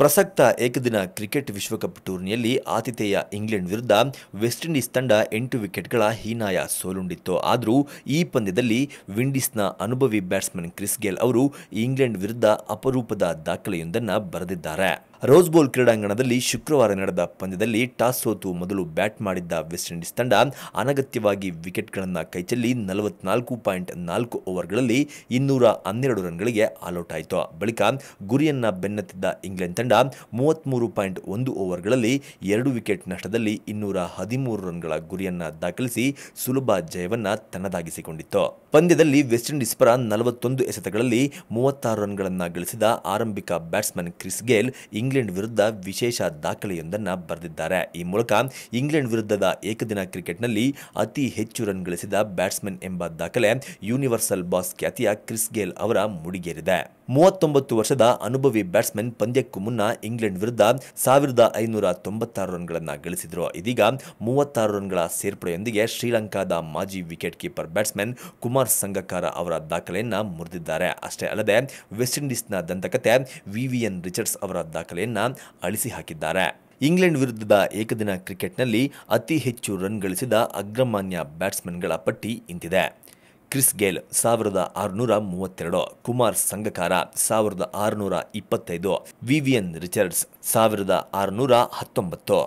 ಪ್ರಸಕ್ತ ಏಕದಿನ ಕ್ರಿಕೆಟ್ ವಿಶ್ವಕಪ್ ಟೂರ್ನಿಯಲ್ಲಿ ಆತಿಥೇಯ ಇಂಗ್ಲೆಂಡ್ ವಿರುದ್ಧ ವೆಸ್ಟ್ ಇಂಡೀಸ್ ತಂಡ ಎಂಟು ವಿಕೆಟ್ಗಳ ಹೀನಾಯ ಸೋಲುಂಡಿತ್ತು ಆದರೂ ಈ ಪಂದ್ಯದಲ್ಲಿ ವಿಂಡೀಸ್ನ ಅನುಭವಿ ಬ್ಯಾಟ್ಸ್ಮನ್ ಕ್ರಿಸ್ ಗೇಲ್ ಅವರು ಇಂಗ್ಲೆಂಡ್ ವಿರುದ್ಧ ಅಪರೂಪದ ದಾಖಲೆಯೊಂದನ್ನು ಬರೆದಿದ್ದಾರೆ ರೋಸ್ಬೋಲ್ ಕ್ರೀಡಾಂಗಣದಲ್ಲಿ ಶುಕ್ರವಾರ ನಡೆದ ಪಂದ್ಯದಲ್ಲಿ ಟಾಸ್ ಸೋತು ಮೊದಲು ಬ್ಯಾಟ್ ಮಾಡಿದ್ದ ವೆಸ್ಟ್ ಇಂಡೀಸ್ ತಂಡ ಅನಗತ್ಯವಾಗಿ ವಿಕೆಟ್ಗಳನ್ನು ಕೈಚೆಲ್ಲಿ ನಲವತ್ನಾಲ್ಕು ಪಾಯಿಂಟ್ ನಾಲ್ಕು ಓವರ್ಗಳಲ್ಲಿ ಇನ್ನೂರ ಹನ್ನೆರಡು ರನ್ಗಳಿಗೆ ಆಲೌಟ್ ಆಯಿತು ಬಳಿಕ ಗುರಿಯನ್ನು ಬೆನ್ನತ್ತಿದ್ದ ಇಂಗ್ಲೆಂಡ್ ತಂಡ ಮೂವತ್ತ್ಮೂರು ಪಾಯಿಂಟ್ ಒಂದು ಓವರ್ಗಳಲ್ಲಿ ಎರಡು ವಿಕೆಟ್ ನಷ್ಟದಲ್ಲಿ ಇನ್ನೂರ ಹದಿಮೂರು ರನ್ಗಳ ಗುರಿಯನ್ನು ದಾಖಲಿಸಿ ಸುಲಭ ಜಯವನ್ನು ತನ್ನದಾಗಿಸಿಕೊಂಡಿತ್ತು ಪಂದ್ಯದಲ್ಲಿ ವೆಸ್ಟ್ ಇಂಡೀಸ್ ಪರ ನಲವತ್ತೊಂದು ಎಸೆತಗಳಲ್ಲಿ ಮೂವತ್ತಾರು ರನ್ಗಳನ್ನು ಗಳಿಸಿದ ಆರಂಭಿಕ ಬ್ಯಾಟ್ಸ್ಮನ್ ಕ್ರಿಸ್ ಗೇಲ್ ಇಂಗ್ಲೆಂಡ್ ವಿರುದ್ಧ ವಿಶೇಷ ದಾಖಲೆಯೊಂದನ್ನು ಬರೆದಿದ್ದಾರೆ ಈ ಮೂಲಕ ಇಂಗ್ಲೆಂಡ್ ವಿರುದ್ಧದ ಏಕದಿನ ಕ್ರಿಕೆಟ್ನಲ್ಲಿ ಅತಿ ಹೆಚ್ಚು ರನ್ ಗಳಿಸಿದ ಬ್ಯಾಟ್ಸ್ಮನ್ ಎಂಬ ದಾಖಲೆ ಯೂನಿವರ್ಸಲ್ ಬಾಸ್ ಖ್ಯಾತಿಯ ಕ್ರಿಸ್ ಗೇಲ್ ಅವರ ಮುಡಿಗೇರಿದೆ ಮೂವತ್ತೊಂಬತ್ತು ವರ್ಷದ ಅನುಭವಿ ಬ್ಯಾಟ್ಸ್ಮನ್ ಪಂದ್ಯಕ್ಕೂ ಮುನ್ನ ಇಂಗ್ಲೆಂಡ್ ವಿರುದ್ಧ ಸಾವಿರದ ಐನೂರ ತೊಂಬತ್ತಾರು ರನ್ಗಳನ್ನು ಗಳಿಸಿದರು ಇದೀಗ ಮೂವತ್ತಾರು ರನ್ಗಳ ಸೇರ್ಪಡೆಯೊಂದಿಗೆ ಶ್ರೀಲಂಕಾದ ಮಾಜಿ wicket keeper batsman Kumar Sangakkara ಅವರ ದಾಖಲೆಯನ್ನು ಮುರಿದಿದ್ದಾರೆ ಅಷ್ಟೇ ಅಲ್ಲದೆ ವೆಸ್ಟ್ ಇಂಡೀಸ್ನ ದಂತಕತೆ ವಿವಿಎನ್ ರಿಚರ್ಡ್ಸ್ ಅವರ ದಾಖಲೆ ದಾಖಲೆಯನ್ನ ಅಳಿಸಿ ಹಾಕಿದ್ದಾರೆ ಇಂಗ್ಲೆಂಡ್ ವಿರುದ್ಧದ ಏಕದಿನ ಕ್ರಿಕೆಟ್ನಲ್ಲಿ ಅತಿ ಹೆಚ್ಚು ರನ್ ಗಳಿಸಿದ ಅಗ್ರಮಾನ್ಯ ಬ್ಯಾಟ್ಸ್ಮನ್ಗಳ ಪಟ್ಟಿ ಇಂತಿದೆ ಕ್ರಿಸ್ ಗೇಲ್ ಸಾವಿರದ ಆರುನೂರ ಮೂವತ್ತೆರಡು ಕುಮಾರ್ ಸಂಗಕಾರ ಸಾವಿರದ ಆರುನೂರ ಇಪ್ಪತ್ತೈದು ವಿವಿಯನ್ ರಿಚರ್ಡ್ಸ್ ಸಾವಿರದ ಆರುನೂರ ಹತ್ತೊಂಬತ್ತು